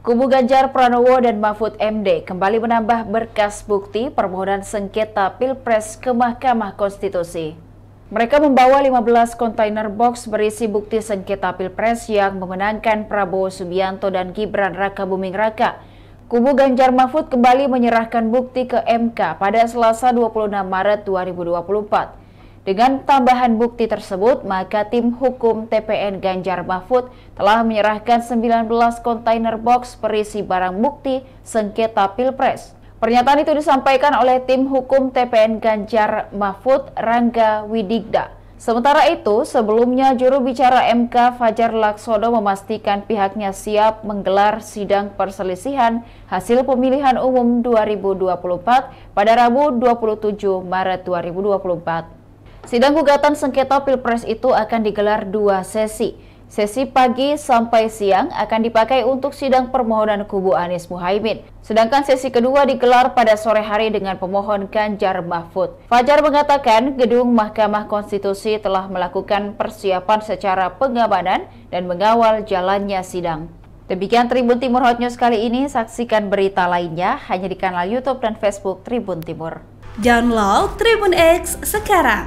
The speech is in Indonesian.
Kubu Ganjar Pranowo dan Mahfud MD kembali menambah berkas bukti permohonan sengketa Pilpres ke Mahkamah Konstitusi. Mereka membawa 15 kontainer box berisi bukti sengketa Pilpres yang memenangkan Prabowo Subianto dan Gibran Raka Buming Raka. Kubu Ganjar Mahfud kembali menyerahkan bukti ke MK pada Selasa 26 Maret 2024. Dengan tambahan bukti tersebut, maka tim hukum TPN Ganjar Mahfud telah menyerahkan 19 kontainer box perisi barang bukti sengketa Pilpres. Pernyataan itu disampaikan oleh tim hukum TPN Ganjar Mahfud Rangga Widigda. Sementara itu, sebelumnya juru bicara MK Fajar Laksono memastikan pihaknya siap menggelar sidang perselisihan hasil pemilihan umum 2024 pada Rabu 27 Maret 2024. Sidang gugatan sengketa Pilpres itu akan digelar dua sesi. Sesi pagi sampai siang akan dipakai untuk sidang permohonan kubu Anies Muhaimin. Sedangkan sesi kedua digelar pada sore hari dengan pemohon Ganjar Mahfud. Fajar mengatakan gedung Mahkamah Konstitusi telah melakukan persiapan secara pengamanan dan mengawal jalannya sidang. Demikian Tribun Timur Hot News kali ini, saksikan berita lainnya hanya di kanal YouTube dan Facebook Tribun Timur. Download Tribun X sekarang